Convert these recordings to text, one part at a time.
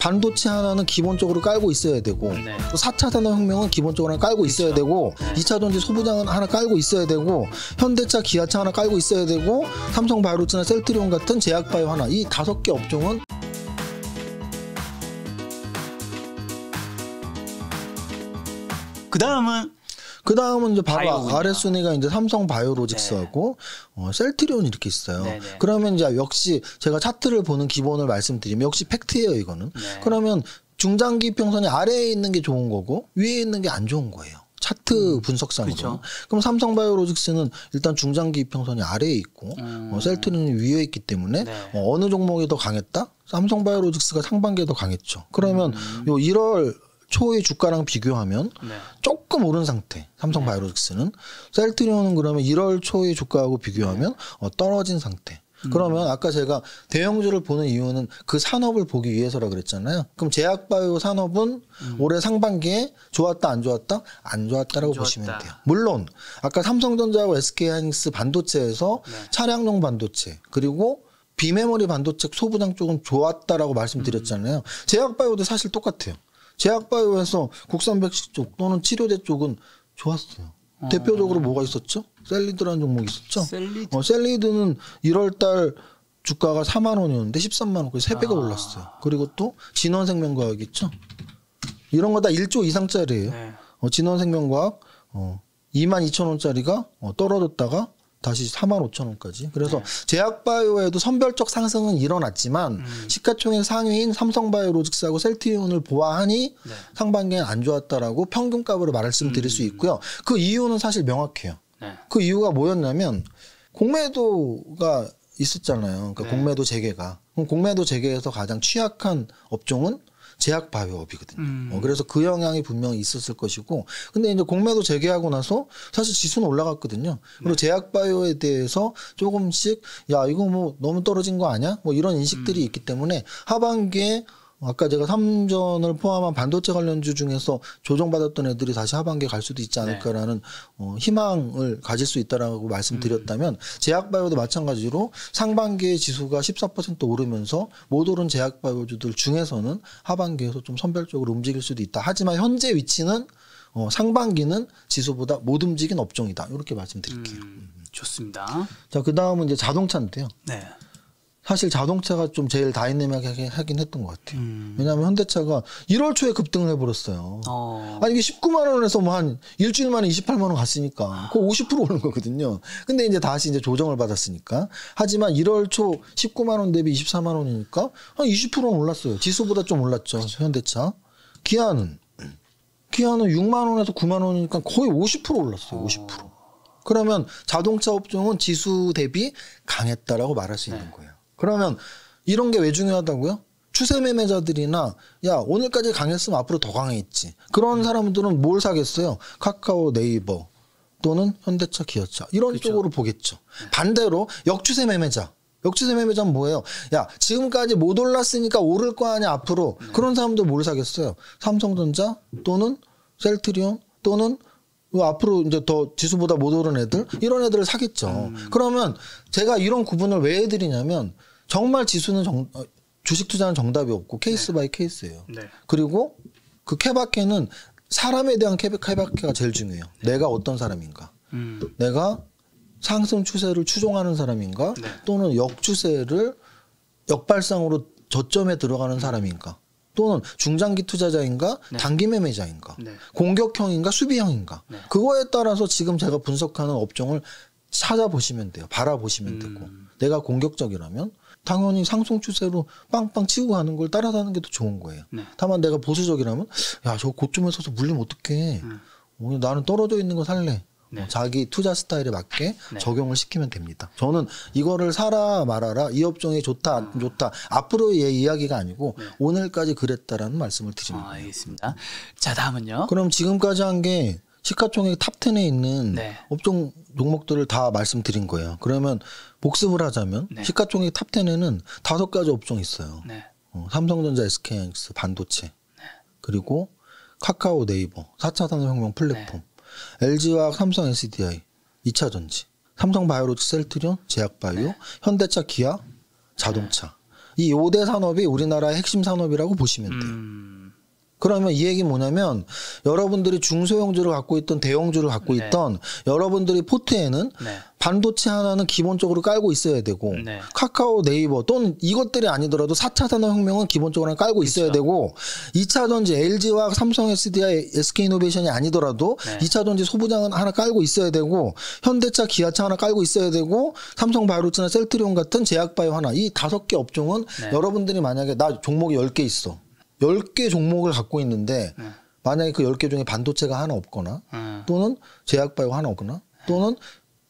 반도체 하나는 기본적으로 깔고 있어야 되고 네. 4차 산업혁명은 기본적으로 깔고 있어야 그렇 되고 네. 2차 전지 소부장은 하나 깔고 있어야 되고 현대차 기아차 하나 깔고 있어야 되고 삼성 바이오로츠나 셀트리온 같은 제약바이오 하나 이 다섯 개 업종은 그 다음은 그 다음은 이제 바로 아래 순위가 이제 삼성 바이오로직스하고 네. 어, 셀트리온 이렇게 있어요. 네네. 네. 그러면 이제 역시 제가 차트를 보는 기본을 말씀드리면 역시 팩트예요 이거는. 네. 그러면 중장기 평선이 아래에 있는 게 좋은 거고 위에 있는 게 안 좋은 거예요. 차트 음, 분석상으로. 그쵸. 그럼 삼성바이오로직스는 일단 중장기 평선이 아래에 있고 어, 음. 어, 셀트리온이 위에 있기 때문에 네. 어, 어느 종목이 더 강했다? 삼성바이오로직스가 상반기에 더 강했죠. 그러면 음. 요 1월 초의 주가랑 비교하면 네. 조금 오른 상태. 삼성 네. 바이오로직스는 셀트리온은 그러면 1월 초의 주가하고 비교하면 네. 어, 떨어진 상태. 음. 그러면 음. 아까 제가 대형주를 보는 이유는 그 산업을 보기 위해서라 그랬잖아요. 그럼 제약바이오 산업은 음. 올해 상반기에 좋았다 안 좋았다 안 좋았다라고 안 좋았다. 보시면 돼요. 물론 아까 삼성전자하고 SK하이닉스 반도체에서 네. 차량용 반도체 그리고 비메모리 반도체 소부장 쪽은 좋았다라고 말씀드렸잖아요. 음. 제약바이오도 사실 똑같아요. 제약바이오에서 국산 백신 쪽 또는 치료제 쪽은 좋았어요. 아. 대표적으로 뭐가 있었죠? 셀리드라는 종목이 있었죠. 셀리드. 어, 셀리드는 1월달 주가가 4만 원이었는데 13만 원 거의 3배가 아. 올랐어요. 그리고 또 진원생명과학 있죠. 이런 거 다 1조 이상짜리예요. 네. 어, 진원생명과학 어, 2만 2천 원짜리가 어, 떨어졌다가 다시 4만 5천 원까지. 그래서 네. 제약바이오에도 선별적 상승은 일어났지만 음. 시가총액 상위인 삼성바이오로직스하고 셀티온을 보아하니 네. 상반기엔 안 좋았다라고 평균값으로 말씀을 드릴 음. 수 있고요. 그 이유는 사실 명확해요. 네. 그 이유가 뭐였냐면 공매도가 있었잖아요. 그러니까 네. 공매도 재개가. 그럼 공매도 재개에서 가장 취약한 업종은 제약 바이오업이거든요. 음. 어, 그래서 그 영향이 분명히 있었을 것이고, 근데 이제 공매도 재개하고 나서 사실 지수는 올라갔거든요. 그리고 네. 제약 바이오에 대해서 조금씩 야 이거 뭐 너무 떨어진 거 아니야? 뭐 이런 인식들이 음. 있기 때문에 하반기에 어, 아까 제가 삼전을 포함한 반도체 관련주 중에서 조정받았던 애들이 다시 하반기에 갈 수도 있지 않을까라는 네. 어, 희망을 가질 수 있다라고 말씀드렸다면 음. 제약바이오도 마찬가지로 상반기에 지수가 14% 오르면서 못 오른 제약바이오주들 중에서는 하반기에서 좀 선별적으로 움직일 수도 있다. 하지만 현재 위치는 어, 상반기는 지수보다 못 움직인 업종이다. 이렇게 말씀드릴게요. 음, 좋습니다. 자, 그 다음은 이제 자동차인데요. 네. 사실 자동차가 좀 제일 다이내믹하게 하긴 했던 것 같아요. 음. 왜냐하면 현대차가 1월 초에 급등을 해버렸어요. 어. 아니 이게 19만 원에서 뭐 한 일주일 만에 28만 원 갔으니까 아. 그50%오는 거거든요. 근데 이제 다시 이제 조정을 받았으니까 하지만 1월 초 19만 원 대비 24만 원이니까 한 20%는 올랐어요. 지수보다 좀 올랐죠 그쵸. 현대차. 기아는 기아는 6만 원에서 9만 원이니까 거의 50% 올랐어요. 50%. 어. 그러면 자동차 업종은 지수 대비 강했다라고 말할 수 있는 네. 거예요. 그러면 이런 게 왜 중요하다고요? 추세 매매자들이나 야 오늘까지 강했으면 앞으로 더 강해있지 그런 음. 사람들은 뭘 사겠어요? 카카오, 네이버 또는 현대차, 기아차 이런 그쵸. 그렇죠. 쪽으로 보겠죠. 반대로 역추세 매매자 역추세 매매자는 뭐예요? 야 지금까지 못 올랐으니까 오를 거 아니야 앞으로 네. 그런 사람들 뭘 사겠어요? 삼성전자 또는 셀트리온 또는 뭐 앞으로 이제 더 지수보다 못 오른 애들 이런 애들을 사겠죠. 음. 그러면 제가 이런 구분을 왜 해드리냐면 정말 지수는 정, 어, 주식 투자는 정답이 없고 케이스 네. 바이 케이스예요. 네. 그리고 그 케바케는 사람에 대한 케바, 케가 제일 중요해요. 네. 내가 어떤 사람인가. 음. 내가 상승 추세를 추종하는 사람인가 네. 또는 역추세를 역발상으로 저점에 들어가는 사람인가 또는 중장기 투자자인가 네. 단기 매매자인가 네. 공격형인가 수비형인가 네. 그거에 따라서 지금 제가 분석하는 업종을 찾아보시면 돼요 바라보시면 음. 되고 내가 공격적이라면 당연히 상승 추세로 빵빵 치고 가는 걸 따라가는 게 더 좋은 거예요. 네. 다만 내가 보수적이라면 야저 고점에 서서 물리면 어떡해. 음. 오늘 나는 떨어져 있는 거 살래. 뭐 네. 자기 투자 스타일에 맞게 네. 적용을 시키면 됩니다. 저는 이거를 사라 말아라 이 업종이 좋다 안 아. 좋다 앞으로의 이야기가 아니고 네. 오늘까지 그랬다라는 말씀을 드립니다. 아, 알겠습니다. 자 다음은요. 그럼 지금까지 한 게 시가총액 탑10에 있는 네. 업종 종목들을 다 말씀드린 거예요. 그러면 복습을 하자면 네. 시가총액 탑 10에는 다섯 가지 업종이 있어요. 네. 어, 삼성전자, SK하이닉스, 반도체, 네. 그리고 카카오, 네이버, 4차 산업혁명 플랫폼, LG와 네. 삼성 SDI, 2차 전지, 삼성 바이오로직 셀트리온, 제약바이오, 네. 현대차, 기아, 자동차. 네. 이 5대 산업이 우리나라의 핵심 산업이라고 보시면 돼요. 음... 그러면 이 얘기 뭐냐면 여러분들이 중소형주를 갖고 있던 대형주를 갖고 네. 있던 여러분들이 포트에는 네. 반도체 하나는 기본적으로 깔고 있어야 되고 네. 카카오 네이버 또는 이것들이 아니더라도 4차 산업혁명은 기본적으로 깔고 있어야 그렇죠. 되고 2차 전지 LG와 삼성 SDI SK이노베이션이 아니더라도 네. 2차 전지 소부장은 하나 깔고 있어야 되고 현대차 기아차 하나 깔고 있어야 되고 삼성 바이오츠나 로 셀트리온 같은 제약바이오 하나 이 다섯 개 업종은 네. 여러분들이 만약에 나 종목이 10개 있어 열개 종목을 갖고 있는데 네. 만약에 그 열 개 중에 반도체가 하나 없거나 네. 또는 제약바이오 하나 없거나 또는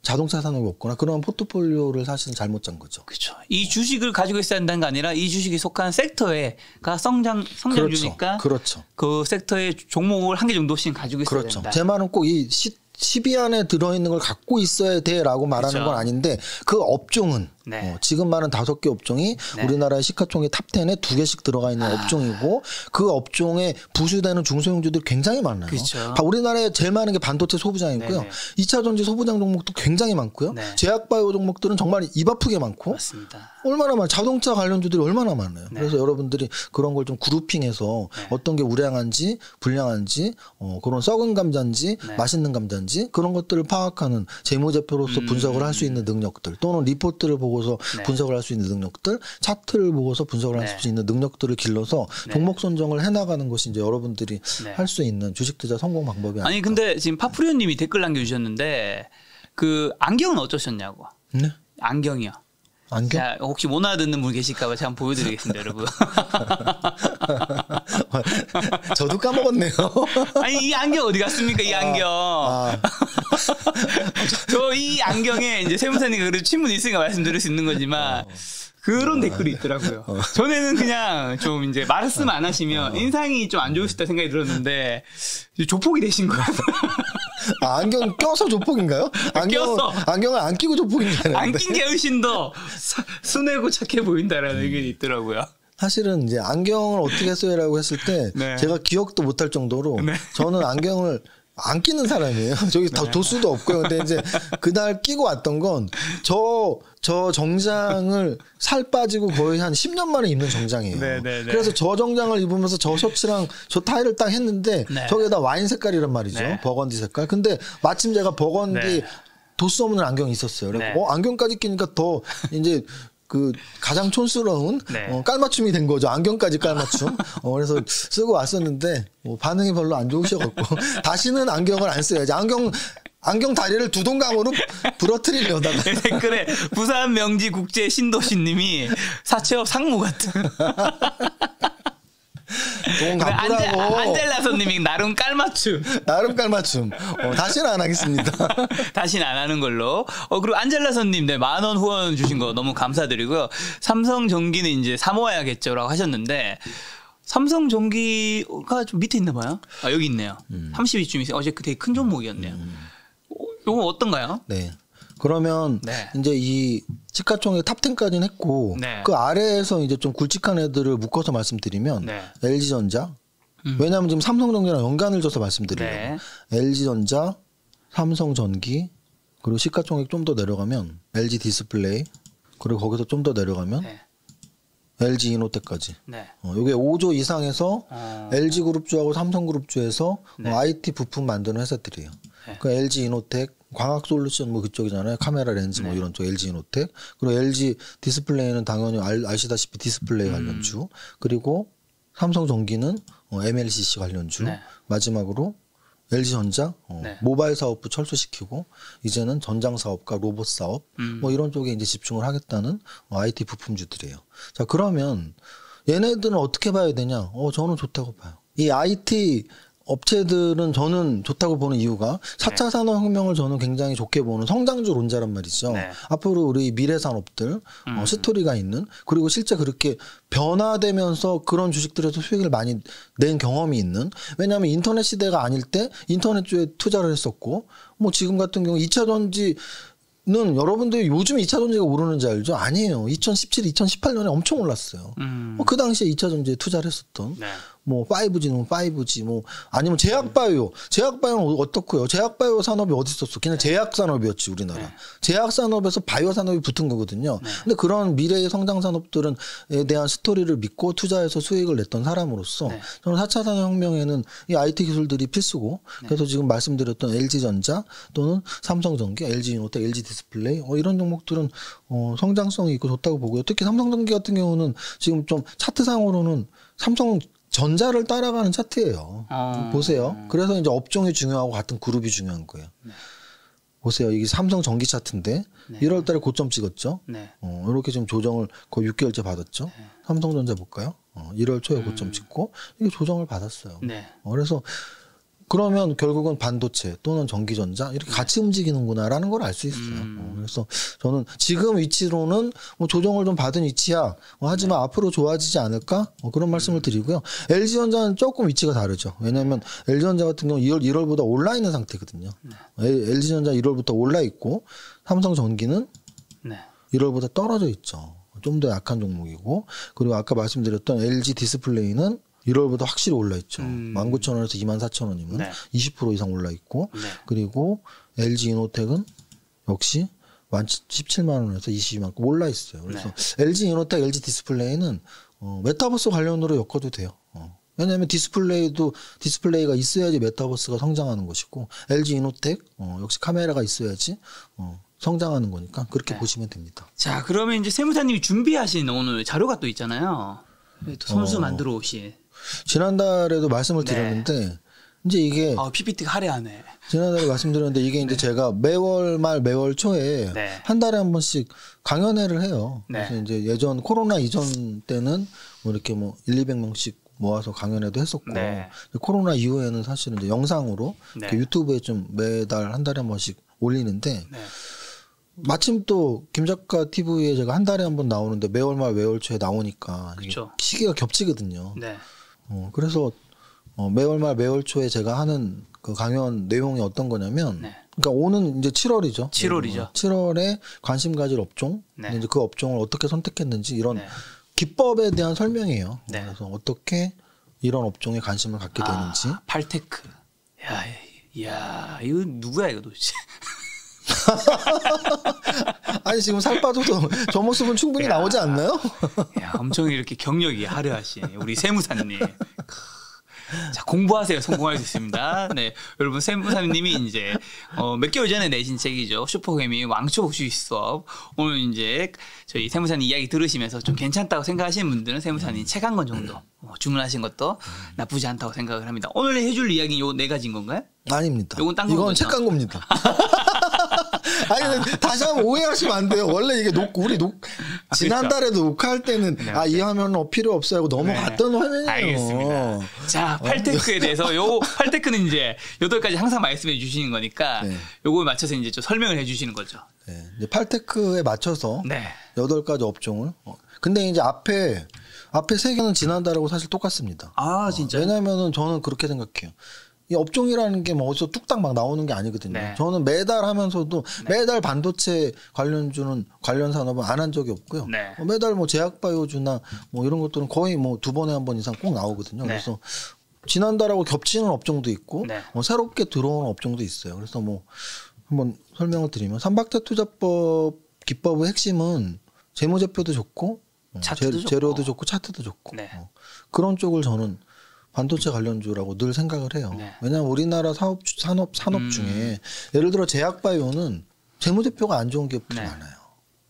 자동차 산업이 없거나 그런 포트폴리오를 사실은 잘못 짠 거죠. 그렇죠. 이 주식을 가지고 있어야 한다는 게 아니라 이 주식이 속한 섹터에가 성장 성장주니까 그렇죠. 그렇죠. 그 섹터의 종목을 한 개 정도씩 가지고 있어야 그렇죠. 된다. 제 말은 꼭 이시 10위 안에 들어있는 걸 갖고 있어야 돼라고 말하는 그렇죠. 건 아닌데 그 업종은 네. 어, 지금많은 다섯 개 업종이 네. 우리나라의 시가총액 탑10에 두 개씩 들어가 있는 아. 업종이고 그 업종에 부수되는 중소형주들이 굉장히 많아요. 그쵸. 그렇죠. 우리나라에 제일 많은 게 반도체 소부장이고요. 네, 네. 이차 전지 소부장 종목도 굉장히 많고요. 네. 제약바이오 종목들은 정말 입 아프게 많고 맞습니다. 얼마나 많아요. 자동차 관련주들이 얼마나 많아요. 네. 그래서 여러분들이 그런 걸 좀 그룹핑해서 어떤 게 우량한지 불량한지 어, 그런 썩은 감자인지 맛있는 감자인지 그런 것들을 파악하는 재무제표로서 음. 분석을 할 수 있는 능력들 또는 리포트를 보고 보고서 네. 분석을 할 수 있는 능력들, 차트를 보고서 분석을 할수 네. 있는 능력들을 길러서 네. 종목 선정을 해나가는 것이 이제 여러분들이 네. 할수 있는 주식 투자 성공 방법이 아닐까. 아니 근데 지금 파프리오님이 댓글 남겨주셨는데 그 안경은 어쩌셨냐고. 네. 안경이요. 안경? 자, 혹시 모나 듣는 분 계실까봐 제가 한번 보여드리겠습니다, 여러분. 저도 까먹었네요. 아니, 이 안경 어디 갔습니까, 이 아, 안경. 아, 아. 저이 안경에 이제 세무사님 그래도 친분 있으니까 말씀드릴 수 있는 거지만, 어. 그런 어. 댓글이 있더라고요. 어. 전에는 그냥 좀 이제 말씀 어. 안 하시면 어. 인상이 좀 안 좋으시다 생각이 들었는데, 조폭이 되신 거예요. 아, 안경 껴서 조폭인가요? 안경, 껴서. 안경을 안 끼고 조폭인가요? 안낀게 훨씬 더 순해고 착해 보인다라는 음. 의견이 있더라고요. 사실은 이제 안경을 어떻게 써요라고 했을 때 네. 제가 기억도 못할 정도로 네. 저는 안경을 안 끼는 사람이에요. 저기 네. 다 도수도 없고요. 근데 이제 그날 끼고 왔던 건 저저 저 정장을 살 빠지고 거의 한 10년 만에 입는 정장이에요. 네, 네, 네, 그래서 저 정장을 입으면서 저 셔츠랑 저 타이를 딱 했는데 네. 저기다 와인 색깔이란 말이죠. 네. 버건디 색깔. 근데 마침 제가 버건디 도수 없는 안경이 있었어요. 그래서 네. 어, 안경까지 끼니까 더 이제 그 가장 촌스러운 네. 어, 깔맞춤이 된 거죠. 안경까지 깔맞춤. 어, 그래서 쓰고 왔었는데 뭐 반응이 별로 안 좋으셔갖고 다시는 안경을 안 써야지. 안경 안경 다리를 두동강으로 부러뜨리려다가 네, 댓글에 네, 부산 명지 국제 신도시님이 사채업 상무 같은. 돈 갚으라고. 안젤, 라 손님이 나름 깔맞춤. 나름 깔맞춤. 어, 다시는 안 하겠습니다. 다시는 안 하는 걸로. 어, 그리고 안젤라 손님, 네, 만원 후원 주신 거 너무 감사드리고요. 삼성 전기는 이제 사모아야겠죠라고 하셨는데, 삼성 전기가 좀 밑에 있나 봐요. 아, 여기 있네요. 음. 32쯤 있어요. 어제 그 되게 큰 종목이었네요. 음. 어, 요거 어떤가요? 네. 그러면 네. 이제 이 시가총액탑텐까지는 했고 네. 그 아래에서 이제 좀 굵직한 애들을 묶어서 말씀드리면 네. LG전자 음. 왜냐하면 지금 삼성전자랑 연관을 줘서 말씀드리려고 네. LG전자, 삼성전기 그리고 시가총액 좀 더 내려가면 LG 디스플레이 그리고 거기서 좀 더 내려가면 네. LG 이노텍까지 네. 어, 요게 5조 이상에서 아... 어. LG 그룹주하고 삼성 그룹주에서 네. 어, IT 부품 만드는 회사들이에요. 네. 그 LG 이노텍, 광학 솔루션 뭐 그쪽이잖아요. 카메라 렌즈 뭐 네. 이런 쪽 LG 노트 그리고 LG 디스플레이는 당연히 아, 시다시피 디스플레이 음. 관련주. 그리고 삼성 전기는 어, MLCC 관련주. 네. 마지막으로 LG 전자 어, 네. 모바일 사업부 철수시키고 이제는 전장 사업과 로봇 사업 음. 뭐 이런 쪽에 이제 집중을 하겠다는 어, IT 부품주들이에요. 자, 그러면 얘네들은 어떻게 봐야 되냐? 어, 저는 좋다고 봐요. 이 IT 업체들은 저는 좋다고 보는 이유가 사차 네. 산업혁명을 저는 굉장히 좋게 보는 성장주론자란 말이죠. 네. 앞으로 우리 미래 산업들 어, 음. 어, 스토리가 있는 그리고 실제 그렇게 변화되면서 그런 주식들에서 수익을 많이 낸 경험이 있는 왜냐하면 인터넷 시대가 아닐 때 인터넷주에 투자를 했었고 뭐 지금 같은 경우 이차 전지 는 여러분들이 요즘 2차 전지가 오르는지 알죠? 아니에요. 2017, 2018년에 엄청 올랐어요. 음. 뭐 그 당시에 2차 전지에 투자를 했었던. 네. 뭐 5G는 5G 뭐 아니면 제약바이오 제약바이오는 어떻고요 제약바이오 산업이 어디 있었어 그냥 제약산업이었지 우리나라 네. 제약산업에서 바이오 산업이 붙은 거거든요 네. 근데 그런 미래의 성장 산업들은 에 대한 스토리를 믿고 투자해서 수익을 냈던 사람으로서 네. 저는 4차 산업혁명에는 이 IT 기술들이 필수고 그래서 지금 말씀드렸던 LG전자 또는 삼성전기 LG이노텍 LG디스플레이 어, 이런 종목들은 어, 성장성이 있고 좋다고 보고요 특히 삼성전기 같은 경우는 지금 좀 차트상으로는 삼성 전자를 따라가는 차트예요. 아. 보세요. 그래서 이제 업종이 중요하고 같은 그룹이 중요한 거예요. 네. 보세요. 이게 삼성 전기 차트인데 네. 1월 달에 고점 찍었죠. 네. 어, 이렇게 지금 조정을 거의 6개월째 받았죠. 네. 삼성전자 볼까요? 어, 1월 초에 음. 고점 찍고 이게 조정을 받았어요. 네. 어, 그래서 그러면 결국은 반도체 또는 전기전자 이렇게 네. 같이 움직이는구나라는 걸 알 수 있어요. 음. 어, 그래서 저는 지금 위치로는 뭐 조정을 좀 받은 위치야. 뭐 하지만 네. 앞으로 좋아지지 않을까? 뭐 그런 음. 말씀을 드리고요. LG전자는 조금 위치가 다르죠. 왜냐하면 네. LG전자 같은 경우 는 2월 1월보다 올라 있는 상태거든요. 네. LG전자 1월부터 올라 있고 삼성전기는 네. 1월보다 떨어져 있죠. 좀 더 약한 종목이고 그리고 아까 말씀드렸던 LG 디스플레이는 1월보다 확실히 올라있죠. 음. 19,000원에서 24,000원이면 네. 20% 이상 올라있고 네. 그리고 LG 이노텍은 역시 17만 원에서 22만 원 올라있어요. 그래서 네. LG 이노텍, LG 디스플레이는 어, 메타버스 관련으로 엮어도 돼요. 어. 왜냐하면 디스플레이도 디스플레이가 있어야지 메타버스가 성장하는 것이고 LG 이노텍 어, 역시 카메라가 있어야지 어, 성장하는 거니까 그렇게 네. 보시면 됩니다. 자 그러면 이제 세무사님이 준비하신 오늘 자료가 또 있잖아요. 또 선수 어, 만들어 오신. 지난달에도 말씀을 네. 드렸는데 이제 이게 아, 어, PPT 할애하네. 지난달에 말씀드렸는데 이게 네. 이제 제가 매월 말 매월 초에 네. 한 달에 한 번씩 강연회를 해요. 네. 그래서 이제 예전 코로나 이전 때는 뭐 이렇게 뭐 1, 200명씩 모아서 강연회도 했었고 네. 코로나 이후에는 사실은 이제 영상으로 네. 유튜브에 좀 매달 한 달에 한 번씩 올리는데 마침 또 김 작가 TV에 제가 한 달에 한 번 나오는데 매월 말 매월 초에 나오니까 시기가 겹치거든요. 네. 어, 그래서 어, 매월 말 매월 초에 제가 하는 그 강연 내용이 어떤 거냐면 네. 그러니까 오는 이제 7월이죠. 7월이죠. 7월에 어, 관심 가질 업종, 네. 이제 그 업종을 어떻게 선택했는지 이런 네. 기법에 대한 설명이에요. 네. 그래서 어떻게 이런 업종에 관심을 갖게 아, 되는지. 팔테크. 야, 야, 이거 누구야 이거 도대체? 아니 지금 살 빠져도 저 모습은 충분히 야, 나오지 않나요? 야, 엄청 이렇게 경력이 화려하신 우리 세무사님. 자 공부하세요 성공할 수 있습니다. 네 여러분 세무사님이 이제 어, 몇 개월 전에 내신 책이죠 슈퍼개미 왕초보 주식수업 오늘 이제 저희 세무사님 이야기 들으시면서 좀 괜찮다고 생각하시는 분들은 세무사님 책 한 권 정도 어, 주문하신 것도 음. 나쁘지 않다고 생각을 합니다. 오늘 해줄 이야기 는요네 가지인 건가요? 아닙니다. 요건 딴 이건 책간 겁니다. 아니 근데 다시 한번 오해하시면 안 돼요. 원래 이게 녹 우리 녹 아, 지난달에도 그렇죠. 녹화할 때는 네, 아이 네. 화면은 어, 필요 없어요 하고 넘어갔던 네. 네. 화면이에요. 알겠습니다. 자 어. 팔테크에 대해서 요 팔테크는 이제 여덟 가지 항상 말씀해 주시는 거니까 요거에 맞춰서 이제 좀 설명을 해 주시는 거죠. 네, 이제 팔테크에 맞춰서 여덟 가지 업종을. 어. 근데 이제 앞에 앞에 세 개는 지난달하고 사실 똑같습니다. 아 진짜. 어, 왜냐면은 저는 그렇게 생각해요. 이 업종이라는 게 뭐 어디서 뚝딱 막 나오는 게 아니거든요. 네. 저는 매달 하면서도 네. 매달 반도체 관련주는 관련 산업은 안 한 적이 없고요. 네. 뭐 매달 뭐 제약바이오주나 뭐 이런 것들은 거의 뭐 두 번에 한 번 이상 꼭 나오거든요. 네. 그래서 지난달하고 겹치는 업종도 있고 네. 뭐 새롭게 들어온 업종도 있어요. 그래서 뭐 한번 설명을 드리면 삼박자 투자법 기법의 핵심은 재무제표도 좋고 어, 차트도 제, 좋고. 재료도 좋고 차트도 좋고 네. 어. 그런 쪽을 저는 반도체 관련주라고 늘 생각을 해요. 네. 왜냐하면 우리나라 사업 산업 산업 음. 중에 예를 들어 제약바이오는 재무대표가안 좋은 기업들이 네. 많아요.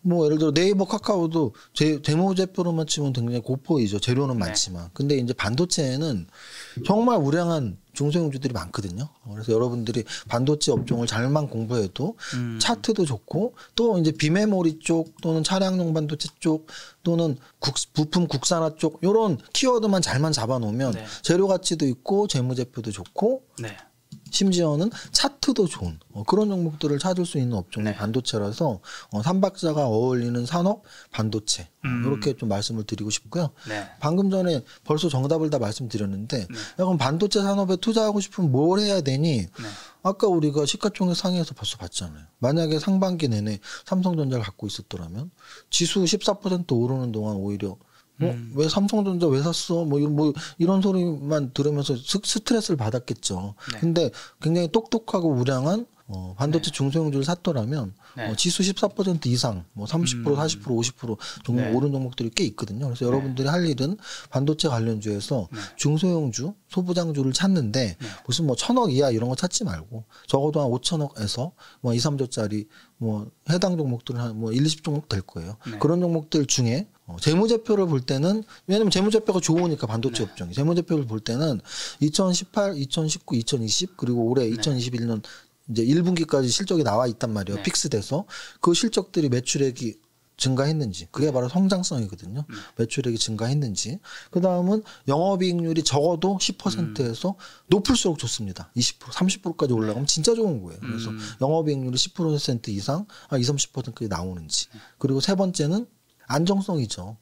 뭐 예를 들어 네이버 카카오도 제, 데모 제품으로만 치면 굉장히 고포이죠. 재료는 네. 많지만. 근데 이제 반도체에는 정말 우량한 중소형주들이 많거든요. 그래서 여러분들이 반도체 업종을 잘만 공부해도 음. 차트도 좋고 또 이제 비메모리 쪽 또는 차량용 반도체 쪽 또는 국, 부품 국산화 쪽요런 키워드만 잘만 잡아놓으면 네. 재료 가치도 있고 재무제표도 좋고 네. 심지어는 차트도 좋은 어, 그런 종목들을 찾을 수 있는 업종이 네. 반도체라서 어, 삼박자가 어울리는 산업 반도체 음. 이렇게 좀 말씀을 드리고 싶고요. 네. 방금 전에 벌써 정답을 다 말씀드렸는데 네. 야, 그럼 반도체 산업에 투자하고 싶으면 뭘 해야 되니? 네. 아까 우리가 시가총액 상위에서 벌써 봤잖아요. 만약에 상반기 내내 삼성전자를 갖고 있었더라면 지수 14% 오르는 동안 오히려 뭐, 음. 왜 삼성전자 왜 샀어? 뭐, 뭐 이런 소리만 들으면서 스트레스를 받았겠죠. 네. 근데 굉장히 똑똑하고 우량한 어, 반도체 네. 중소형주를 샀더라면 네. 어, 지수 14% 이상, 뭐 30%, 음. 40%, 50% 종목 네. 오른 종목들이 꽤 있거든요. 그래서 네. 여러분들이 할 일은 반도체 관련주에서 네. 중소형주, 소부장주를 찾는데 네. 무슨 뭐 천억 이하 이런 거 찾지 말고 적어도 한 5천억에서 뭐 2, 3조짜리 뭐 해당 종목들은 한뭐 1, 20종목 될 거예요. 네. 그런 종목들 중에 어, 재무제표를 볼 때는 왜냐면 재무제표가 좋으니까 반도체 네. 업종이 재무제표를 볼 때는 2018, 2019, 2020 그리고 올해 네. 2021년 이제 1분기까지 실적이 나와 있단 말이에요. 네. 픽스돼서 그 실적들이 매출액이 증가했는지 그게 네. 바로 성장성이거든요. 음. 매출액이 증가했는지 그 다음은 영업이익률이 적어도 10%에서 음. 높을수록 좋습니다. 20% 30%까지 올라가면 네. 진짜 좋은 거예요. 그래서 음. 영업이익률이 10% 이상 아 20, 30%까지 나오는지 네. 그리고 세 번째는 안정성이죠.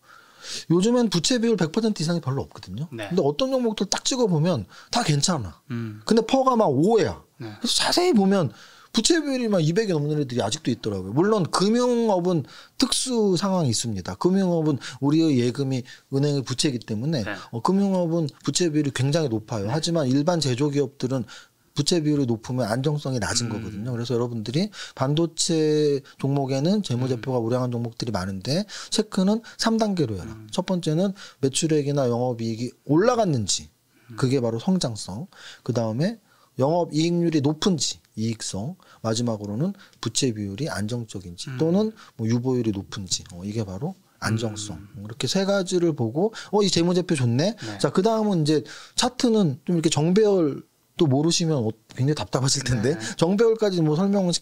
요즘엔 부채 비율 100% 이상이 별로 없거든요. 네. 근데 어떤 종목들 딱 찍어보면 다 괜찮아. 음. 근데 퍼가 막 5회야. 네. 그래서 자세히 보면 부채 비율이 막 200이 넘는 애들이 아직도 있더라고요. 물론 금융업은 특수 상황이 있습니다. 금융업은 우리의 예금이 은행의 부채이기 때문에 네. 어, 금융업은 부채 비율이 굉장히 높아요. 네. 하지만 일반 제조기업들은 부채 비율이 높으면 안정성이 낮은 음. 거거든요. 그래서 여러분들이 반도체 종목에는 재무제표가 음. 우량한 종목들이 많은데 체크는 3단계로 해라. 음. 첫 번째는 매출액이나 영업이익이 올라갔는지 음. 그게 바로 성장성. 그 다음에 영업 이익률이 높은지 이익성 마지막으로는 부채 비율이 안정적인지 음. 또는 뭐 유보율이 높은지 어, 이게 바로 안정성 음. 이렇게 세 가지를 보고 어 이 재무제표 좋네 네. 자그 다음은 이제 차트는 좀 이렇게 정배열 또 모르시면 어, 굉장히 답답하실 텐데 네. 정배열까지 뭐 설명을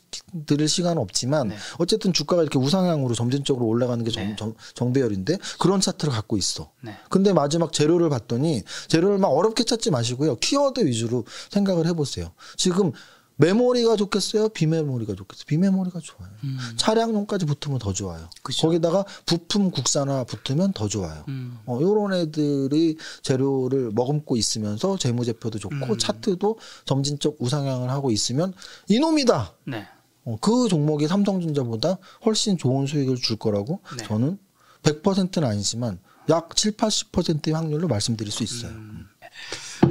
드릴 시간은 없지만 네. 어쨌든 주가가 이렇게 우상향으로 점진적으로 올라가는 게 정, 네. 정, 정배열인데 그런 차트를 갖고 있어. 네. 근데 마지막 재료를 봤더니 재료를 막 어렵게 찾지 마시고요. 키워드 위주로 생각을 해보세요. 지금 메모리가 좋겠어요? 비메모리가 좋겠어요? 비메모리가 좋아요. 음. 차량용까지 붙으면 더 좋아요. 그쵸. 거기다가 부품 국산화 붙으면 더 좋아요. 음. 어, 요런 애들이 재료를 머금고 있으면서 재무제표도 좋고 음. 차트도 점진적 우상향을 하고 있으면 이놈이다! 네. 어, 그 종목이 삼성전자보다 훨씬 좋은 수익을 줄 거라고 네. 저는 100%는 아니지만 약 7, 80%의 확률로 말씀드릴 수 있어요. 음.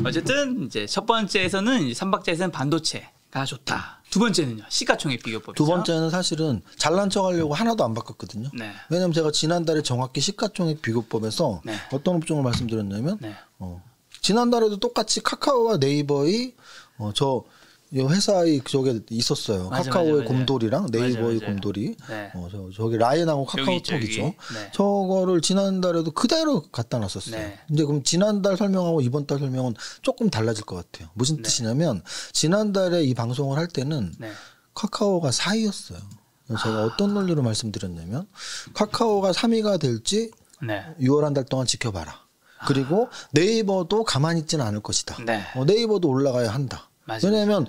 어쨌든 이제 첫 번째에서는 삼박자에서는 반도체 다 좋다. 두 번째는요. 시가총액 비교법이죠. 두 번째는 사실은 잘난 척하려고 하나도 안 바꿨거든요. 네. 왜냐하면 제가 지난달에 정확히 시가총액 비교법에서 네. 어떤 업종을 말씀드렸냐면 네. 어, 지난달에도 똑같이 카카오와 네이버의 어, 저이 회사의 저게 있었어요. 맞아, 카카오의 맞아, 곰돌이랑 네이버의 맞아, 곰돌이. 네. 어, 저, 저기 라인하고 카카오톡이죠. 네. 저거를 지난달에도 그대로 갖다 놨었어요. 네. 근데 그럼 지난달 설명하고 이번 달 설명은 조금 달라질 것 같아요. 무슨 네. 뜻이냐면 지난달에 이 방송을 할 때는 네. 카카오가 4위였어요. 제가 아. 어떤 논리로 말씀드렸냐면 카카오가 3위가 될지 6월 한 달 동안 지켜봐라. 그리고 아. 네이버도 가만히 있지는 않을 것이다. 네. 어, 이버도 올라가야 한다. 맞아, 왜냐하면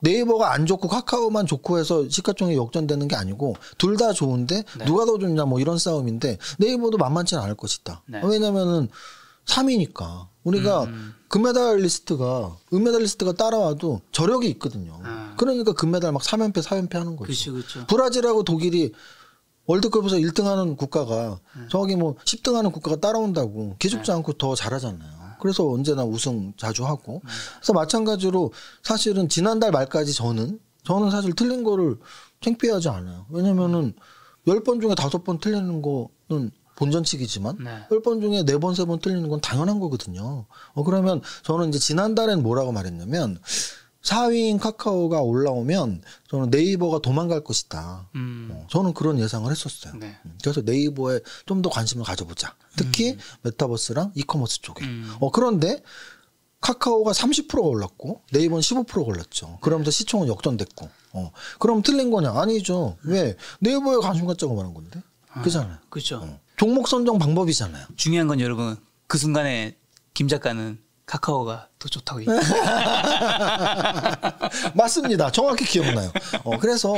네이버가 안 좋고 카카오만 좋고 해서 시가총액 이 역전되는 게 아니고 둘 다 좋은데 네. 누가 더 좋냐 뭐 이런 싸움인데 네이버도 만만치 않을 것이다. 네. 왜냐면은 3위니까 우리가 음. 음. 금메달 리스트가 은메달 리스트가 따라와도 저력이 있거든요. 아. 그러니까 금메달 막 3연패 4연패 하는 거죠. 그치, 그치. 브라질하고 독일이 월드컵에서 1등하는 국가가 음. 저기 뭐 10등하는 국가가 따라온다고 기죽지 네. 않고 더 잘하잖아요. 그래서 언제나 우승 자주 하고. 그래서 마찬가지로 사실은 지난달 말까지 저는 저는 사실 틀린 거를 창피하지 않아요. 왜냐면은 1 0번 중에 5번 틀리는 거는 본전치기지만 1 0번 중에 4 번, 3번 틀리는 건 당연한 거거든요. 어, 그러면 저는 이제 지난달엔 뭐라고 말했냐면 4위인 카카오가 올라오면 저는 네이버가 도망갈 것이다. 음. 어, 저는 그런 예상을 했었어요. 네. 음, 그래서 네이버에 좀 더 관심을 가져보자. 특히 음. 메타버스랑 이커머스 쪽에. 음. 어, 그런데 카카오가 30%가 올랐고 네이버는 15%가 올랐죠. 그러면서 네. 시총은 역전됐고. 어. 그럼 틀린 거냐? 아니죠. 왜? 네이버에 관심 갖자고 말한 건데. 아, 그잖아요. 그죠 어. 종목 선정 방법이잖아요. 중요한 건 여러분 그 순간에 김 작가는 카카오가 더 좋다고 얘기 맞습니다. 정확히 기억나요. 어, 그래서